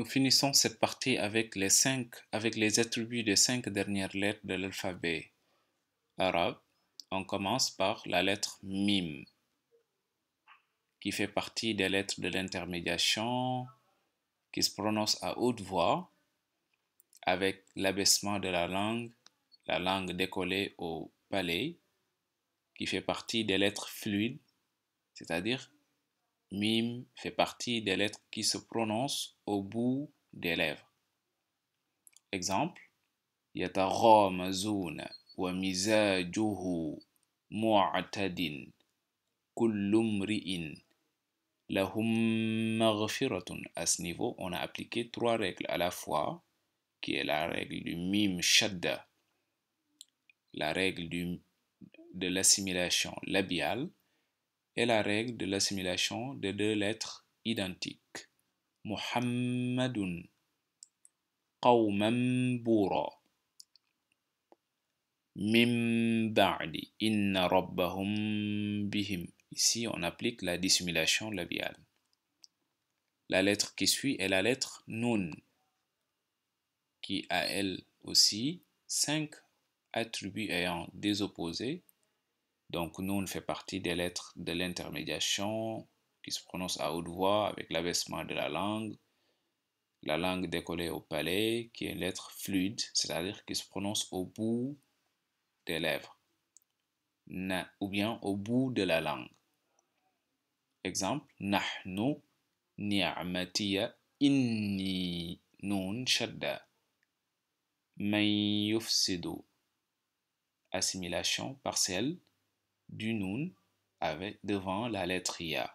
Nous finissons cette partie avec les avec les attributs des cinq dernières lettres de l'alphabet arabe. On commence par la lettre mim, qui fait partie des lettres de l'intermédiation, qui se prononce à haute voix, avec l'abaissement de la langue, la langue décollée au palais, qui fait partie des lettres fluides, c'est-à-dire Mim fait partie des lettres qui se prononcent au bout des lèvres. Exemple à ce niveau on a appliqué trois règles à la fois qui est la règle du mim shadda la règle de l'assimilation labiale est la règle de l'assimilation de deux lettres identiques. Muhammadun qawman rabbahum bihim. Ici, on applique la dissimulation labiale. La lettre qui suit est la lettre Nun, qui a elle aussi cinq attributs ayant des opposés donc nous, fait partie des lettres de l'intermédiation qui se prononce à haute voix avec l'abaissement de la langue. La langue décollée au palais, qui est une lettre fluide, c'est-à-dire qui se prononce au bout des lèvres, ou bien au bout de la langue. Exemple, nahnu ni'amatiya inni nun shadda. Assimilation partielle du Nun avec, devant la lettre Ya.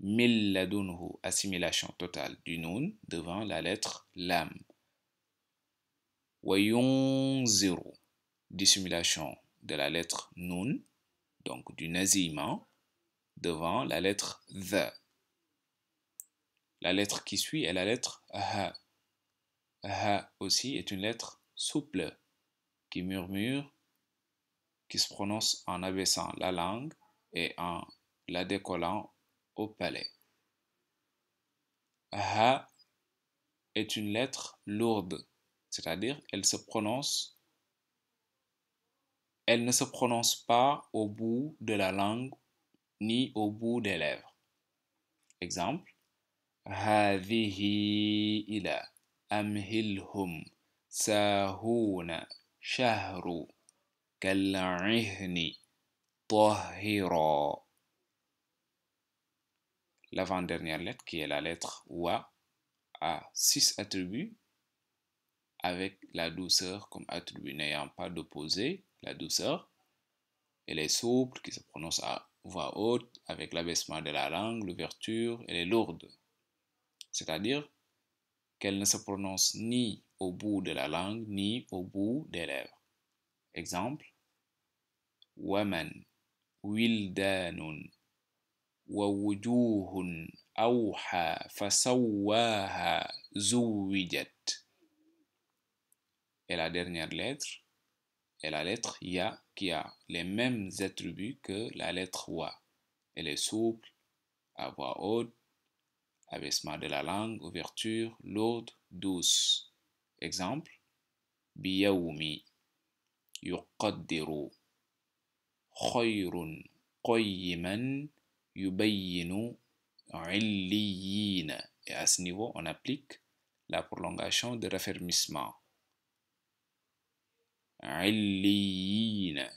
Milladunhu, assimilation totale du Nun devant la lettre Lam. voyons zéro, dissimulation de la lettre Nun, donc du naziment, devant la lettre The. La lettre qui suit est la lettre Ha. Ha aussi est une lettre souple qui murmure qui se prononce en abaissant la langue et en la décollant au palais. Ha est une lettre lourde, c'est-à-dire elle ne se prononce pas au bout de la langue ni au bout des lèvres. Exemple هذه ila amhilhum shahru L'avant-dernière lettre qui est la lettre Wa a six attributs avec la douceur comme attribut n'ayant pas d'opposé, la douceur. Elle est souple qui se prononce à voix haute avec l'abaissement de la langue, l'ouverture, elle est lourde. C'est-à-dire qu'elle ne se prononce ni au bout de la langue ni au bout des lèvres. Exemple, et la dernière lettre est la lettre Ya qui a les mêmes attributs que la lettre Wa. Elle est souple, à voix haute, abaissement de la langue, ouverture, lourde, douce. Exemple Biyaoumi, yuqaddiru. Et à ce niveau, on applique la prolongation de raffermissement. Résumé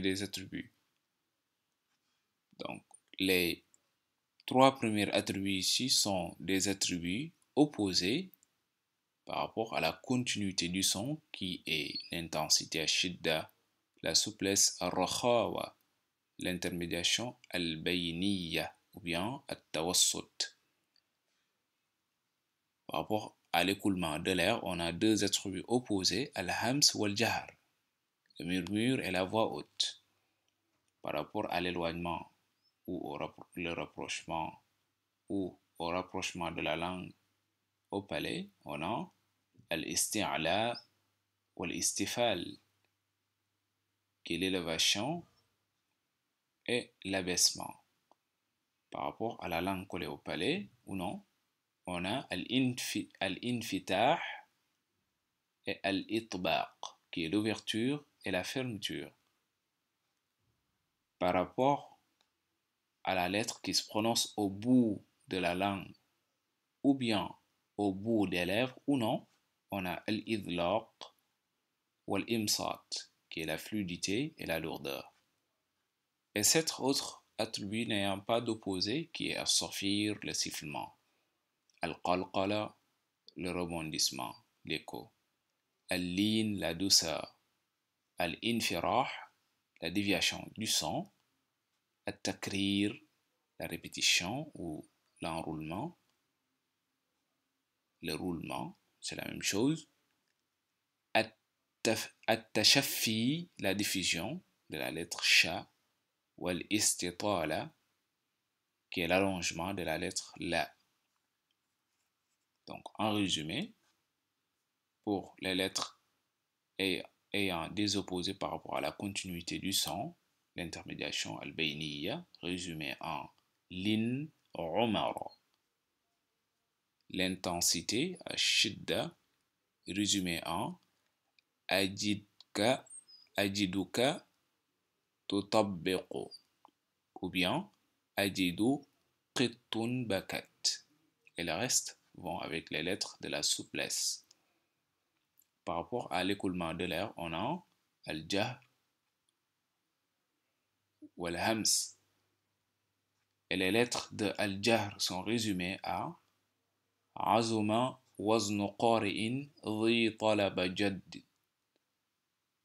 des attributs. Donc, les trois premiers attributs ici sont des attributs opposés par rapport à la continuité du son qui est l'intensité à shidda la souplesse à l'intermédiation al ou bien à tawassut Par rapport à l'écoulement de l'air, on a deux attributs opposés, al-hams ou le murmure et la voix haute. Par rapport à l'éloignement ou au rapprochement ou au rapprochement de la langue au palais, on a al-isti'la ou al qui est l'élévation et l'abaissement. Par rapport à la langue collée au palais, ou non, on a al-infitah et al-itbaq, qui est l'ouverture et la fermeture. Par rapport à la lettre qui se prononce au bout de la langue, ou bien au bout des lèvres, ou non, on a al ou qui est la fluidité et la lourdeur. Et cet autre attribut n'ayant pas d'opposé, qui est à le sifflement, al-qalqala, le rebondissement, l'écho, al-lin, la douceur, al-infirah, la déviation du son, al-takrir, la répétition ou l'enroulement, le roulement, c'est la même chose. at la diffusion de la lettre sha, ou istitala, qui est l'allongement de la lettre la. Donc, en résumé, pour les lettres ayant des opposés par rapport à la continuité du son, l'intermédiation al-bayniya, résumé en lin umara l'intensité, shidda, résumée en ajidka, ajiduka ou bien ajidu qittun bakat. Et le reste vont avec les lettres de la souplesse. Par rapport à l'écoulement de l'air, on a al-jah ou Et les lettres de al-jahr sont résumées à عزم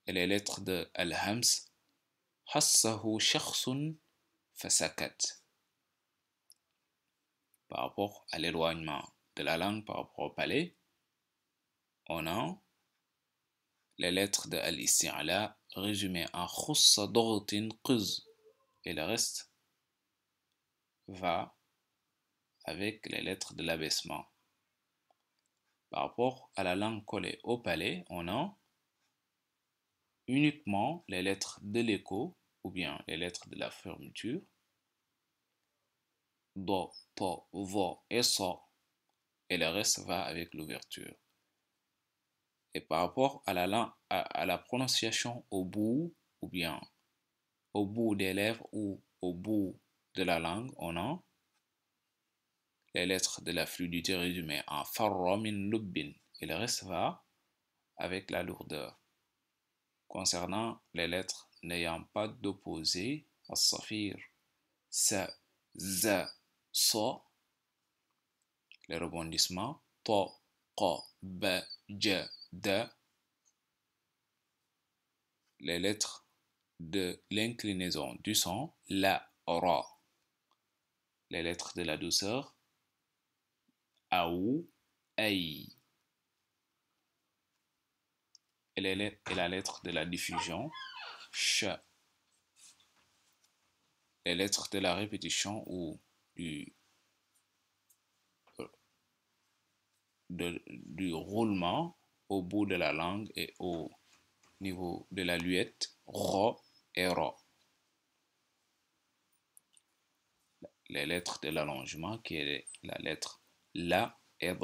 les lettres de Al-Hams par rapport à l'éloignement de la langue par rapport au palais on a les lettres de Al-Isti'la résumées en et le reste va avec les lettres de l'abaissement par rapport à la langue collée au palais, on a uniquement les lettres de l'écho ou bien les lettres de la fermeture. Do, PO, vo et so. Et le reste va avec l'ouverture. Et par rapport à la prononciation au bout ou bien au bout des lèvres ou au bout de la langue, on a les lettres de la fluidité résumées en farra min lubbin et le reste va avec la lourdeur. Concernant les lettres n'ayant pas d'opposé, as-safir, sa, za, so, les rebondissements, to, ko, ba, j da, les lettres de l'inclinaison du son, la, ra, les lettres de la douceur, Aou, Aï. Et la lettre de la diffusion, Ch. Les lettres de la répétition ou euh, du, roulement au bout de la langue et au niveau de la luette, Ro et Ro. Les lettres de l'allongement qui est la lettre la et